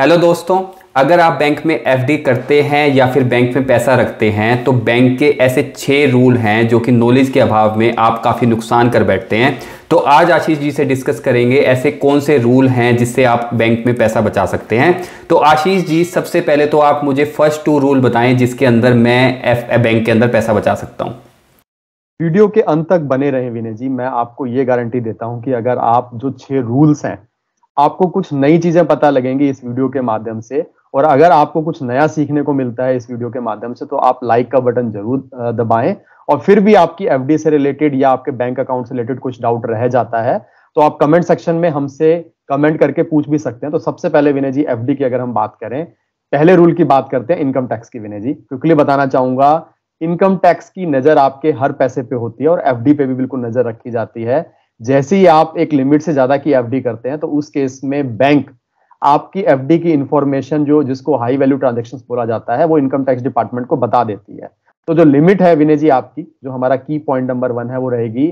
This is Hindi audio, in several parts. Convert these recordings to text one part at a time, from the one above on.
हेलो दोस्तों अगर आप बैंक में एफडी करते हैं या फिर बैंक में पैसा रखते हैं तो बैंक के ऐसे छः रूल हैं जो कि नॉलेज के अभाव में आप काफ़ी नुकसान कर बैठते हैं तो आज आशीष जी से डिस्कस करेंगे ऐसे कौन से रूल हैं जिससे आप बैंक में पैसा बचा सकते हैं तो आशीष जी सबसे पहले तो आप मुझे फर्स्ट टू रूल बताएं जिसके अंदर मैं एफ बैंक के अंदर पैसा बचा सकता हूँ वीडियो के अंत तक बने रहे विनय जी मैं आपको ये गारंटी देता हूँ कि अगर आप जो छः रूल्स हैं आपको कुछ नई चीजें पता लगेंगी इस वीडियो के माध्यम से और अगर आपको कुछ नया सीखने को मिलता है इस वीडियो के माध्यम से तो आप लाइक का बटन जरूर दबाएं और फिर भी आपकी एफ से रिलेटेड या आपके बैंक अकाउंट से रिलेटेड कुछ डाउट रह जाता है तो आप कमेंट सेक्शन में हमसे कमेंट करके पूछ भी सकते हैं तो सबसे पहले विनय जी एफ की अगर हम बात करें पहले रूल की बात करते हैं इनकम टैक्स की विनय जी क्विकली बताना चाहूंगा इनकम टैक्स की नजर आपके हर पैसे पे होती है और एफ पे भी बिल्कुल नजर रखी जाती है जैसे ही आप एक लिमिट से ज्यादा की एफडी करते हैं तो उस केस में बैंक आपकी एफडी की इंफॉर्मेशन जो जिसको हाई वैल्यू ट्रांजेक्शन बोला जाता है वो इनकम टैक्स डिपार्टमेंट को बता देती है तो जो लिमिट है विनय जी आपकी जो हमारा की पॉइंट नंबर वन है वो रहेगी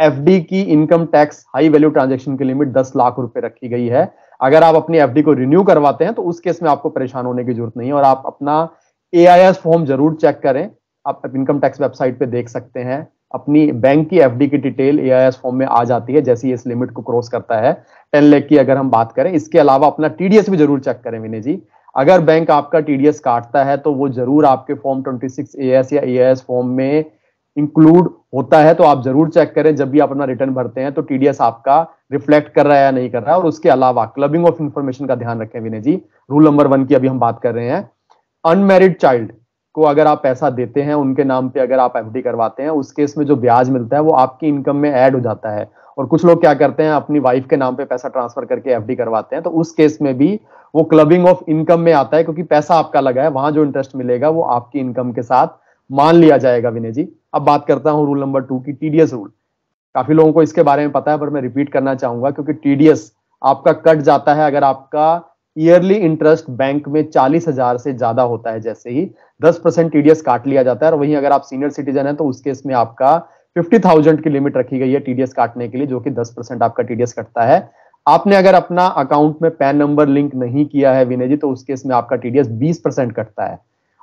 एफडी की income tax high value transaction की लिमिट दस लाख रुपए रखी गई है अगर आप अपनी एफडी को रिन्यू करवाते हैं तो उस केस में आपको परेशान होने की जरूरत नहीं है और आप अपना ए फॉर्म जरूर चेक करें आप इनकम टैक्स वेबसाइट पे देख सकते हैं अपनी बैंक की एफडी की डिटेल ए फॉर्म में आ जाती है जैसे ही इस लिमिट को क्रॉस करता है टेन लेख की अगर हम बात करें इसके अलावा अपना टीडीएस भी जरूर चेक करें विनय जी अगर बैंक आपका टीडीएस काटता है तो वो जरूर आपके फॉर्म ट्वेंटी एएस या एएस फॉर्म में इंक्लूड होता है तो आप जरूर चेक करें जब भी आप अपना रिटर्न भरते हैं तो टीडीएस आपका रिफ्लेक्ट कर रहा है या नहीं कर रहा है और उसके अलावा क्लबिंग ऑफ इंफॉर्मेशन का ध्यान रखें Vinay ji rule number one की अभी हम बात कर रहे हैं अनमेरिड चाइल्ड को अगर आप पैसा देते हैं उनके नाम पे अगर आप एफडी करवाते हैं उस केस में जो ब्याज मिलता है वो आपकी इनकम में ऐड हो जाता है और कुछ लोग क्या करते हैं अपनी वाइफ के नाम पे पैसा ट्रांसफर करके एफडी करवाते हैं तो उस केस में भी वो क्लबिंग ऑफ इनकम में आता है क्योंकि पैसा आपका लगा है वहां जो इंटरेस्ट मिलेगा वो आपकी इनकम के साथ मान लिया जाएगा विनय जी अब बात करता हूं रूल नंबर टू की टीडीएस रूल काफी लोगों को इसके बारे में पता है पर मैं रिपीट करना चाहूंगा क्योंकि टीडीएस आपका कट जाता है अगर आपका ईयरली इंटरेस्ट बैंक में चालीस हजार से ज्यादा होता है जैसे ही दस परसेंट टीडीएस काट लिया जाता है और वहीं अगर आप सीनियर सिटीजन है तो उस केस में आपका फिफ्टी थाउजेंड की लिमिट रखी गई है टीडीएस काटने के लिए जो कि दस परसेंट आपका टीडीएस कटता है आपने अगर अपना अकाउंट में पैन नंबर लिंक नहीं किया है विनय जी तो उस केस में आपका टीडीएस बीस परसेंट कटता है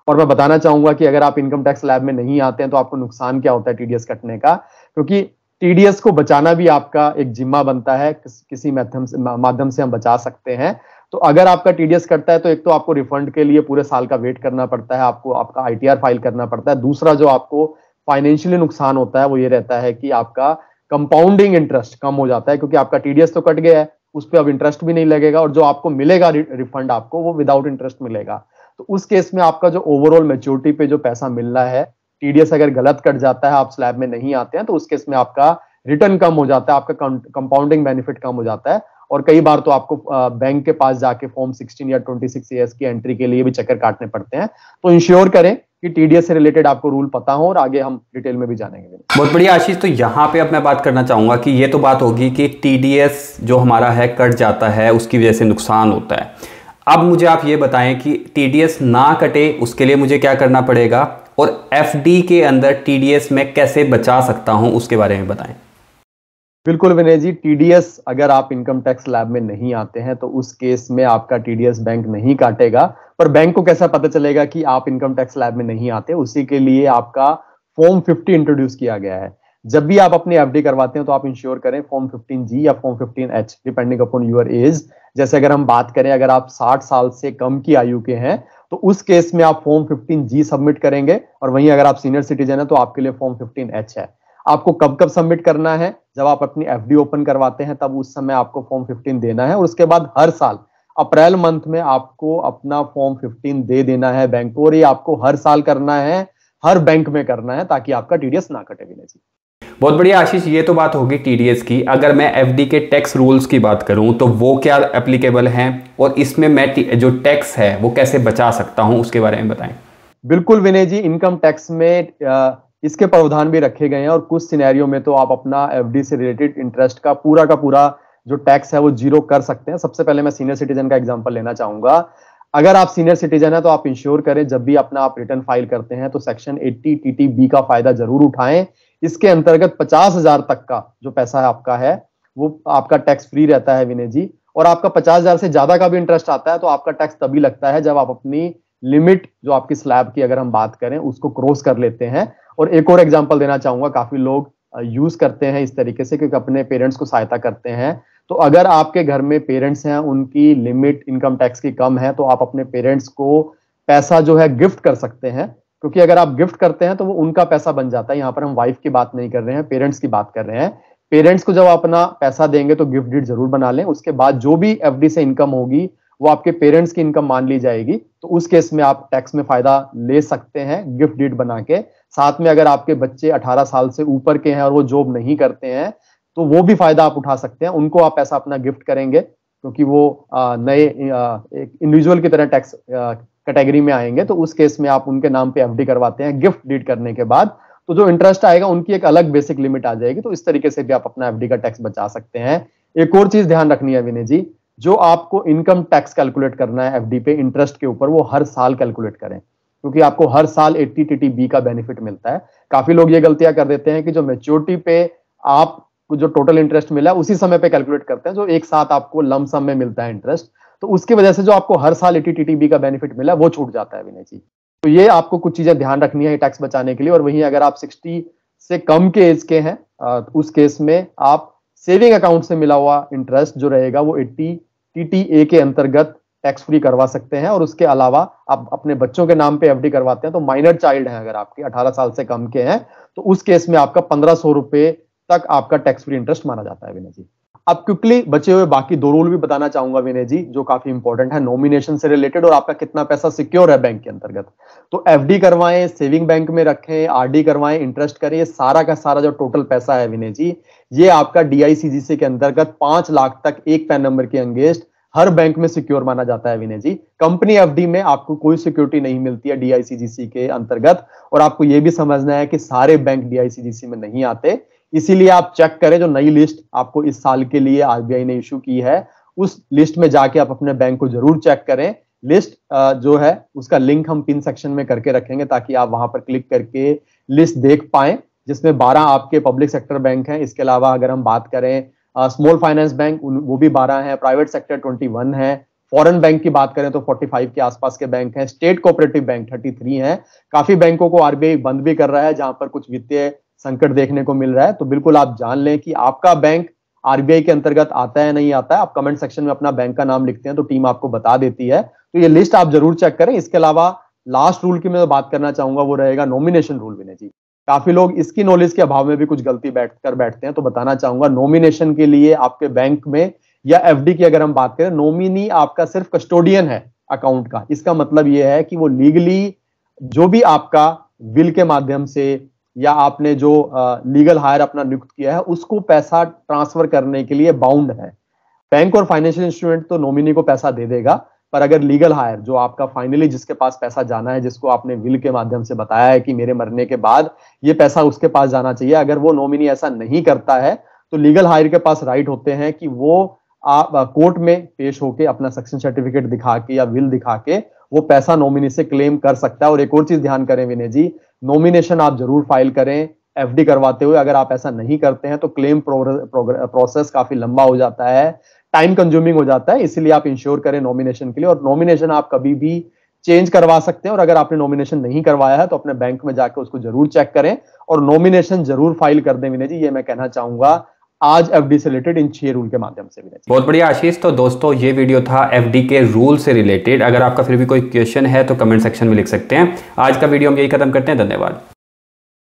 और मैं बताना चाहूंगा कि अगर आप इनकम टैक्स लैब में नहीं आते हैं तो आपको नुकसान क्या होता है टीडीएस कटने का क्योंकि टीडीएस को बचाना भी आपका एक जिम्मा बनता है किस, किसी माध्यम से माध्यम से हम बचा सकते हैं तो अगर आपका टीडीएस करता है तो एक तो आपको रिफंड के लिए पूरे साल का वेट करना पड़ता है आपको आपका आईटीआर फाइल करना पड़ता है दूसरा जो आपको फाइनेंशियली नुकसान होता है वो ये रहता है कि आपका कंपाउंडिंग इंटरेस्ट कम हो जाता है क्योंकि आपका टीडीएस तो कट गया है उस पर अब इंटरेस्ट भी नहीं लगेगा और जो आपको मिलेगा रिफंड आपको वो विदाउट इंटरेस्ट मिलेगा तो उस केस में आपका जो ओवरऑल मेच्योरिटी पे जो पैसा मिल रहा है टीडीएस अगर गलत कट जाता है आप स्लैब में नहीं आते हैं तो उस केस में आपका रिटर्न कम हो जाता है आपका कंपाउंडिंग बेनिफिट कम हो जाता है और कई बार तो आपको बैंक के पास जाके फॉर्म 16 या 26 सिक्स की एंट्री के लिए भी चक्कर काटने पड़ते हैं तो इंश्योर करें कि टीडीएस से रिलेटेड आपको रूल पता हो और आगे हम डिटेल में भी जानेंगे बहुत बढ़िया आशीष तो यहाँ पे अब मैं बात करना चाहूंगा कि ये तो बात होगी कि टीडीएस जो हमारा है कट जाता है उसकी वजह से नुकसान होता है अब मुझे आप ये बताएं कि टीडीएस ना कटे उसके लिए मुझे क्या करना पड़ेगा और एफडी के अंदर टीडीएस मैं कैसे बचा सकता हूं उसके बारे में बताएं बिल्कुल विनय जी टीडीएस अगर आप इनकम टैक्स लैब में नहीं आते हैं तो उस केस में आपका टीडीएस बैंक नहीं काटेगा पर बैंक को कैसा पता चलेगा कि आप इनकम टैक्स लैब में नहीं आते उसी के लिए आपका फॉर्म 50 इंट्रोड्यूस किया गया है जब भी आप अपनी एफडी करवाते हैं तो आप इंश्योर करें फॉर्म फिफ्टीन जी या form fifteen H depending upon your age जैसे अगर हम बात करें अगर आप साठ साल से कम की आयु के हैं तो उस केस में आप फॉर्म जी सबमिट करेंगे और वहीं अगर आप सीनियर सिटीजन है तो आपके लिए फॉर्म एच है आपको कब कब सबमिट करना है जब आप अपनी एफ ओपन करवाते हैं तब उस समय आपको फॉर्म फिफ्टीन देना है और उसके बाद हर साल अप्रैल मंथ में आपको अपना फॉर्म फिफ्टीन दे देना है बैंक को और ये आपको हर साल करना है हर बैंक में करना है ताकि आपका टीडीएस ना कटे बिना जी बहुत बढ़िया आशीष ये तो बात होगी टीडीएस की अगर मैं एफडी के टैक्स रूल्स की बात करूं तो वो क्या एप्लीकेबल है और इसमें मैं जो टैक्स है वो कैसे बचा सकता हूं उसके बारे में बताएं बिल्कुल विनय जी इनकम टैक्स में इसके प्रावधान भी रखे गए हैं और कुछ सिनेरियो में तो आप अपना एफडी से रिलेटेड इंटरेस्ट का पूरा का पूरा जो टैक्स है वो जीरो कर सकते हैं सबसे पहले मैं सीनियर सिटीजन का एग्जाम्पल लेना चाहूंगा अगर आप सीनियर सिटीजन है तो आप इंश्योर करें जब भी अपना आप रिटर्न फाइल करते हैं तो section eighty T T B का फायदा जरूर उठाएं इसके अंतर्गत पचास हजार तक का जो पैसा है आपका है वो आपका टैक्स फ्री रहता है विनय जी और आपका पचास हजार से ज्यादा का भी इंटरेस्ट आता है तो आपका टैक्स तभी लगता है जब आप अपनी लिमिट जो आपकी स्लैब की अगर हम बात करें उसको क्रॉस कर लेते हैं और एक और एग्जाम्पल देना चाहूंगा काफी लोग यूज करते हैं इस तरीके से क्योंकि अपने पेरेंट्स को सहायता करते हैं तो अगर आपके घर में पेरेंट्स हैं उनकी लिमिट इनकम टैक्स की कम है तो आप अपने पेरेंट्स को पैसा जो है गिफ्ट कर सकते हैं क्योंकि अगर आप गिफ्ट करते हैं तो वो उनका पैसा बन जाता है यहाँ पर हम वाइफ की बात नहीं कर रहे हैं पेरेंट्स की बात कर रहे हैं पेरेंट्स को जब आप अपना पैसा देंगे तो गिफ्ट डिट जरूर बना लें उसके बाद जो भी एफ से इनकम होगी वो आपके पेरेंट्स की इनकम मान ली जाएगी तो उस केस में आप टैक्स में फायदा ले सकते हैं गिफ्ट डिट बना के साथ में अगर आपके बच्चे 18 साल से ऊपर के हैं और वो जॉब नहीं करते हैं तो वो भी फायदा आप उठा सकते हैं उनको आप ऐसा अपना गिफ्ट करेंगे क्योंकि वो नए एक इंडिविजुअल की तरह टैक्स कैटेगरी में आएंगे तो उस केस में आप उनके नाम पे एफडी करवाते हैं गिफ्ट डीड करने के बाद तो जो इंटरेस्ट आएगा उनकी एक अलग बेसिक लिमिट आ जाएगी तो इस तरीके से भी आप अपना एफडी का टैक्स बचा सकते हैं एक और चीज ध्यान रखनी है विनय जी जो आपको इनकम टैक्स कैलकुलेट करना है एफडी पे इंटरेस्ट के ऊपर वो हर साल कैलकुलेट करें क्योंकि आपको हर साल एट्टी टी बी का बेनिफिट मिलता है काफी लोग ये गलतियां कर देते हैं कि जो मेच्योरिटी पे आप जो टोटल इंटरेस्ट मिला है उसी समय पे कैलकुलेट करते हैं जो एक साथ आपको लम सम में मिलता है इंटरेस्ट तो उसकी वजह से जो आपको हर साल एटी टी बी का बेनिफिट मिला वो छूट जाता है विनय जी तो ये आपको कुछ चीजें ध्यान रखनी है टैक्स बचाने के लिए और वहीं अगर आप सिक्सटी से कम के एज के हैं तो उस केस में आप सेविंग अकाउंट से मिला हुआ इंटरेस्ट जो रहेगा वो एट्टी टी टी ए के अंतर्गत टैक्स फ्री करवा सकते हैं और उसके अलावा आप अपने बच्चों के नाम पे एफडी करवाते हैं तो माइनर चाइल्ड है अगर आपके 18 साल से कम के हैं तो उस केस में आपका पंद्रह सौ रुपए तक आपका टैक्स फ्री इंटरेस्ट माना जाता है विनय जी अब क्विकली बचे हुए बाकी दो रूल भी बताना चाहूंगा विनय जी जो काफी इंपॉर्टेंट है नॉमिनेशन से रिलेटेड और आपका कितना पैसा सिक्योर है बैंक के अंतर्गत तो एफ करवाएं सेविंग बैंक में रखें आरडी करवाएं इंटरेस्ट करें सारा का सारा जो टोटल पैसा है विनय जी ये आपका डीआईसीजीसी के अंतर्गत पांच लाख तक एक पैन नंबर के अंगेस्ट हर बैंक में सिक्योर माना जाता है विनय जी कंपनी एफ में आपको कोई सिक्योरिटी नहीं मिलती है डीआईसीजीसी के अंतर्गत और आपको यह भी समझना है कि सारे बैंक डीआईसीजीसी में नहीं आते इसीलिए आप चेक करें जो नई लिस्ट आपको इस साल के लिए आरबीआई ने इश्यू की है उस लिस्ट में जाके आप अपने बैंक को जरूर चेक करें लिस्ट जो है उसका लिंक हम पिन सेक्शन में करके रखेंगे ताकि आप वहां पर क्लिक करके लिस्ट देख पाए जिसमें 12 आपके पब्लिक सेक्टर बैंक हैं इसके अलावा अगर हम बात करें स्मॉल फाइनेंस बैंक वो भी बारह है प्राइवेट सेक्टर ट्वेंटी वन है फॉरेन बैंक की बात करें तो 45 के आसपास के बैंक हैं स्टेट कोऑपरेटिव बैंक 33 हैं काफी बैंकों को आरबीआई बंद भी कर रहा है जहां पर कुछ वित्तीय संकट देखने को मिल रहा है तो बिल्कुल आप जान लें कि आपका बैंक आरबीआई के अंतर्गत आता है नहीं आता है आप कमेंट सेक्शन में अपना बैंक का नाम लिखते हैं तो टीम आपको बता देती है तो ये लिस्ट आप जरूर चेक करें इसके अलावा लास्ट रूल की मैं तो बात करना चाहूंगा वो रहेगा नॉमिनेशन रूल विनय जी काफी लोग इसकी नॉलेज के अभाव में भी कुछ गलती बैठ कर बैठते हैं तो बताना चाहूंगा नॉमिनेशन के लिए आपके बैंक में या एफडी की अगर हम बात करें नॉमिनी आपका सिर्फ कस्टोडियन है अकाउंट का इसका मतलब यह है कि वो लीगली जो भी आपका विल के माध्यम से या आपने जो लीगल हायर अपना नियुक्त किया है उसको पैसा ट्रांसफर करने के लिए बाउंड है बैंक और फाइनेंशियल इंस्ट्रूमेंट तो नॉमिनी को पैसा दे देगा पर अगर लीगल हायर जो आपका फाइनली जिसके पास पैसा जाना है जिसको आपने विल के माध्यम से बताया है कि मेरे मरने के बाद ये पैसा उसके पास जाना चाहिए अगर वो नॉमिनी ऐसा नहीं करता है तो लीगल हायर के पास राइट होते हैं कि वो आप कोर्ट में पेश होके अपना सेक्शन सर्टिफिकेट दिखा के या विल दिखा के वो पैसा नॉमिनी से क्लेम कर सकता है और एक और चीज ध्यान करें विनय जी नॉमिनेशन आप जरूर फाइल करें एफडी करवाते हुए अगर आप ऐसा नहीं करते हैं तो क्लेम प्रोसेस काफी लंबा हो जाता है टाइम कंज्यूमिंग हो जाता है इसीलिए आप इंश्योर करें नॉमिनेशन के लिए और नॉमिनेशन आप कभी भी चेंज करवा सकते हैं और अगर आपने नॉमिनेशन नहीं करवाया है तो अपने बैंक में जाकर उसको जरूर चेक करें और नॉमिनेशन जरूर फाइल कर दें विनय जी ये मैं कहना चाहूंगा आज एफ से रिलेटेड इन छह रूल के माध्यम से विनय बहुत बढ़िया आशीष तो दोस्तों ये वीडियो था एफ के रूल से रिलेटेड अगर आपका फिर भी कोई क्वेश्चन है तो कमेंट सेक्शन में लिख सकते हैं आज का वीडियो हम यही खत्म करते हैं धन्यवाद